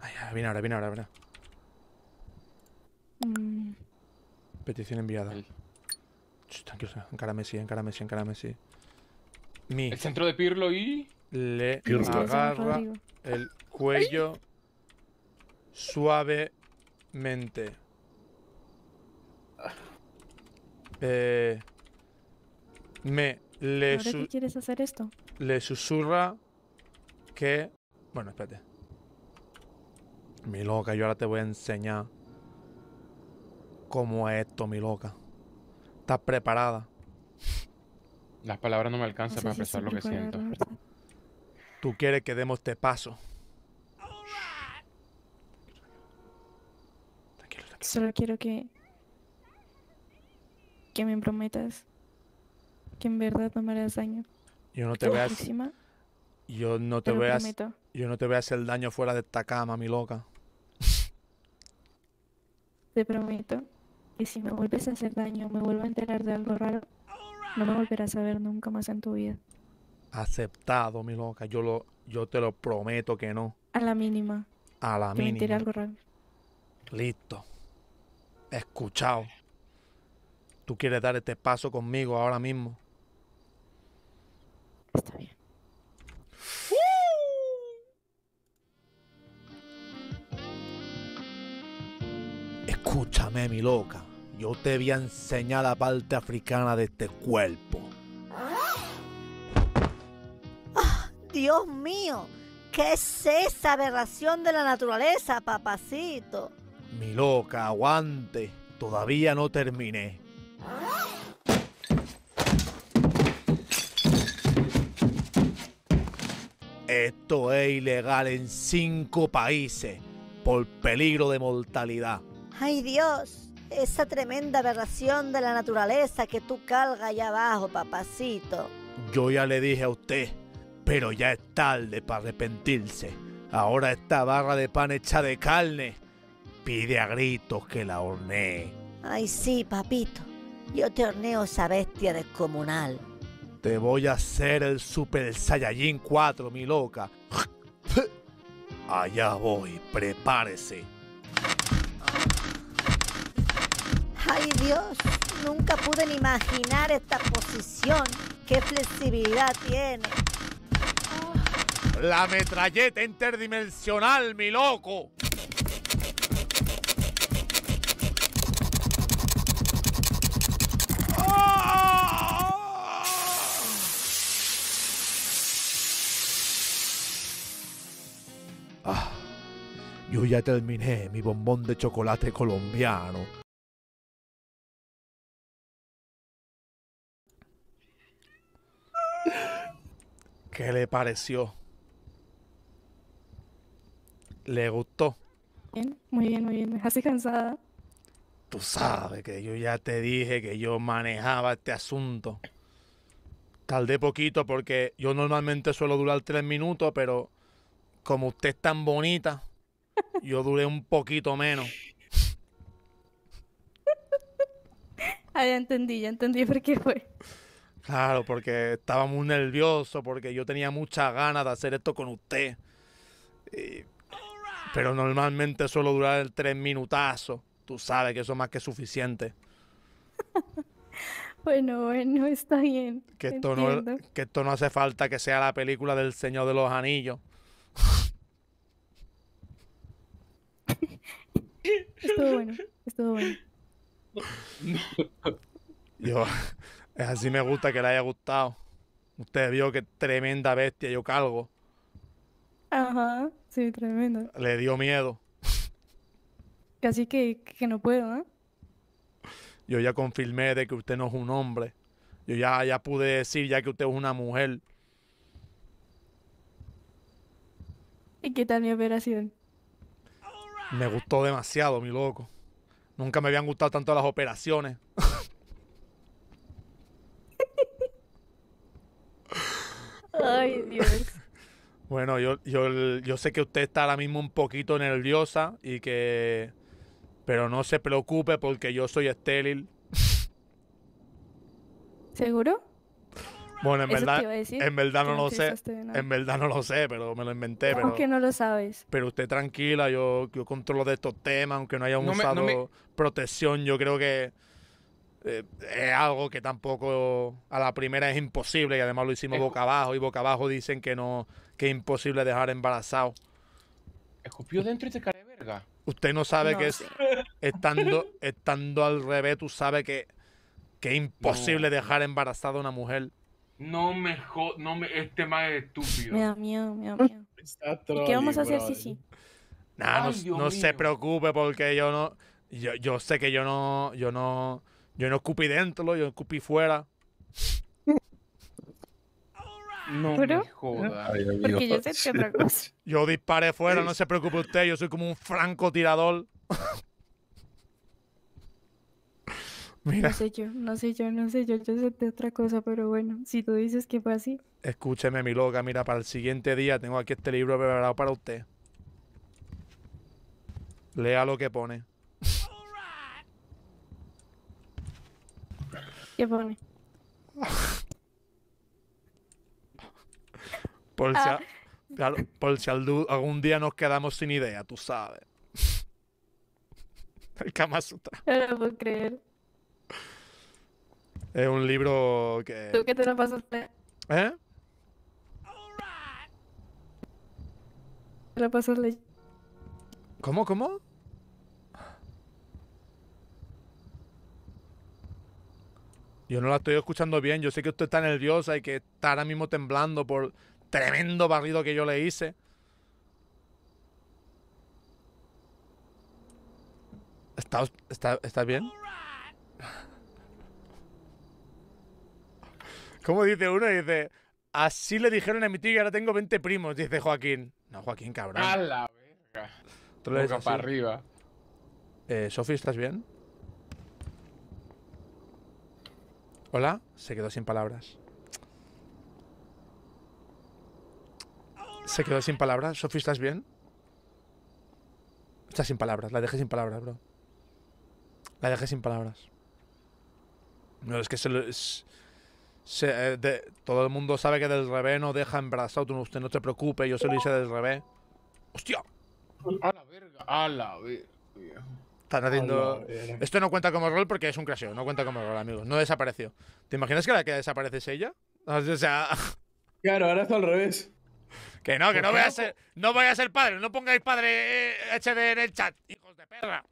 Ay, viene ahora, viene ahora, viene mm. Petición enviada. Encarame tranquilo, encara Messi, encara Messi, Messi. Mi. El centro de Pirlo y. Le agarra el cuello suavemente. Eh, me le ¿Ahora qué quieres hacer esto? Le susurra que. Bueno, espérate. Mi loca, yo ahora te voy a enseñar cómo es esto, mi loca. ¿Estás preparada? Las palabras no me alcanzan para expresar lo que siento. Tú quieres que demos este paso. Tranquilo, tranquilo. Solo quiero que. que me prometas que en verdad no me harás daño. Yo no te voy Yo no te, voy Yo no te voy a hacer daño fuera de esta cama, mi loca. Te prometo que si me vuelves a hacer daño me vuelvo a enterar de algo raro, no me volverás a ver nunca más en tu vida. Aceptado, mi loca. Yo, lo, yo te lo prometo que no. A la mínima. A la mínima. Me algo raro. Listo. Escuchado. ¿Tú quieres dar este paso conmigo ahora mismo? Está bien. Escúchame, mi loca. Yo te voy a enseñar la parte africana de este cuerpo. Ah, Dios mío, ¿qué es esa aberración de la naturaleza, papacito? Mi loca, aguante. Todavía no terminé. Esto es ilegal en cinco países por peligro de mortalidad. Ay Dios, esa tremenda aberración de la naturaleza que tú cargas allá abajo, papacito. Yo ya le dije a usted, pero ya es tarde para arrepentirse. Ahora esta barra de pan hecha de carne pide a gritos que la hornee. Ay sí, papito, yo te horneo esa bestia descomunal. Te voy a hacer el Super Saiyajin 4, mi loca. Allá voy, prepárese. Ay Dios, nunca pude ni imaginar esta posición. ¡Qué flexibilidad tiene! La metralleta interdimensional, mi loco. Ah, yo ya terminé mi bombón de chocolate colombiano. ¿Qué le pareció? ¿Le gustó? Bien, muy bien, muy bien. Me así cansada. Tú sabes que yo ya te dije que yo manejaba este asunto. Tardé poquito porque yo normalmente suelo durar tres minutos, pero como usted es tan bonita, yo duré un poquito menos. Ah, ya entendí, ya entendí por qué fue. Claro, porque estaba muy nervioso, porque yo tenía muchas ganas de hacer esto con usted. pero normalmente suelo durar el tres minutazos. Tú sabes que eso es más que suficiente. bueno, bueno, está bien. Que esto, no, que esto no hace falta que sea la película del Señor de los Anillos. estuvo bueno, estuvo bueno. Yo, así me gusta que le haya gustado. Usted vio que tremenda bestia yo calgo. Ajá, sí, tremenda. Le dio miedo. Así que, que no puedo, ¿eh? Yo ya confirmé de que usted no es un hombre. Yo ya, ya pude decir ya que usted es una mujer. ¿Y qué tal mi operación? Me gustó demasiado, mi loco. Nunca me habían gustado tanto las operaciones. Ay, Dios. Bueno, yo, yo, sé que usted está ahora mismo un poquito nerviosa y que... Pero no se preocupe porque yo soy estéril. ¿Seguro? Bueno, en verdad, en verdad no, lo sé. En verdad no lo sé, pero me lo inventé. Pero, aunque no lo sabes. Pero usted tranquila, yo, controlo de estos temas, aunque no haya usado protección, yo creo que eh, es algo que tampoco a la primera es imposible y además lo hicimos boca abajo y boca abajo dicen que no que es imposible dejar embarazado. Escupió dentro y te cae verga. Usted no sabe que es estando estando al revés, tú sabes que que es imposible dejar embarazada una mujer. No me no me este más estúpido. Me ¿Qué vamos a hacer, sí, sí? no, se preocupe porque yo no yo, yo sé que yo no yo no yo no escupí dentro, yo escupí fuera. No ¿Pero? Porque yo sé otra cosa. Yo disparé fuera, no se preocupe usted, yo soy como un francotirador. No sé yo, no sé yo, no sé yo, yo sé otra cosa, pero bueno, si tú dices que fue así. Escúcheme, mi loca, mira, para el siguiente día tengo aquí este libro preparado para usted. Lea lo que pone. ¿Qué pone? por, si ah. algún día nos quedamos sin idea, tú sabes. El Kama Sutra. No lo puedo creer. Es un libro que. ¿Tú qué te lo pasaste? ¿Eh? ¿Te lo pasaste? ¿Cómo, cómo? Yo no la estoy escuchando bien. Yo sé que usted está nerviosa y que está ahora mismo temblando por tremendo barrido que yo le hice. ¿Estás bien? ¿Cómo dice uno? Dice, así le dijeron a mi tío y ahora tengo 20 primos, dice Joaquín. No, Joaquín, cabrón. A la verga. Boca para arriba. Eh, Sofi, ¿estás bien? Hola, se quedó sin palabras. Se quedó sin palabras. Sofi, ¿estás bien? Está sin palabras, la dejé sin palabras, bro. La dejé sin palabras. No, es que se, lo, es, eh, de, todo el mundo sabe que del revés no deja a Usted no te preocupe, yo se lo hice del revés. ¡Hostia! A la verga, a la verga. Están haciendo. Esto no cuenta como rol porque es un crasheo, no cuenta como rol, amigos. No desapareció. ¿Te imaginas que la que desaparece es ella? O sea. Claro, ahora es al revés. Que no, que no voy No voy a ser padre. No pongáis padre HD eh, en el chat, hijos de perra.